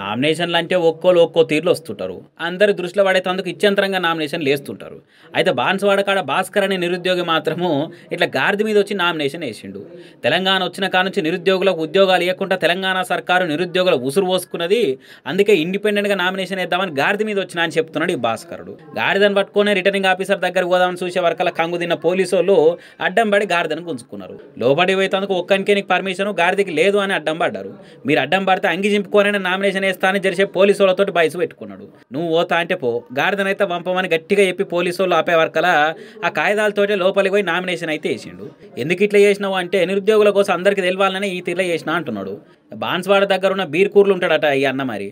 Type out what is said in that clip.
నామినేషన్లు అంటే ఒక్కోళ్ళు ఒక్కో తీరులో వస్తుంటారు అందరి దృష్టిలో తందుకు ఇచ్చంతరంగా నామినేషన్ లేస్తుంటారు అయితే బాన్సువాడ కాడ భాస్కర్ అనే నిరుద్యోగి మాత్రము ఇట్లా గార్ది మీద వచ్చి నామినేషన్ వేసిండు తెలంగాణ వచ్చిన కానుంచి నిరుద్యోగులకు ఉద్యోగాలు ఇవ్వకుండా తెలంగాణ సర్కారు నిరుద్యోగుల ఉసురు పోసుకున్నది అందుకే ఇండిపెండెంట్గా నామినేషన్ వేద్దామని గార్ది మీద వచ్చిన అని చెప్తున్నాడు ఈ భాస్కరుడు గార్దని పట్టుకొని రిటర్నింగ్ ఆఫీసర్ దగ్గర పోదామని చూసే వరకల కంగు తిన్న పోలీసు వాళ్ళు అడ్డం పడి గార్దని గుంజుకున్నారు లోపడి పోయేందుకు ఒక్కనికే నీకు పర్మిషన్ గార్దికి లేదు అని అడ్డం పడ్డారు మీరు అడ్డం పడితే అంగి చింపుకోనైనా నామినేషన్ స్టేషన్ వేస్తా జరిసే పోలీసు వాళ్ళతో బయసు పెట్టుకున్నాడు నువ్వు పోతా అంటే పో గాడిదనైతే పంపమని గట్టిగా చెప్పి పోలీసు వాళ్ళు ఆపే ఆ కాగితాలతోటే లోపలికి పోయి నామినేషన్ అయితే వేసిండు ఎందుకు ఇట్లా చేసినావు అంటే నిరుద్యోగుల కోసం అందరికీ తెలియాలని ఈ తీర్లో చేసినా అంటున్నాడు బాన్స్వాడ దగ్గర ఉన్న బీర్కూర్లు ఉంటాడట ఈ అన్న మరి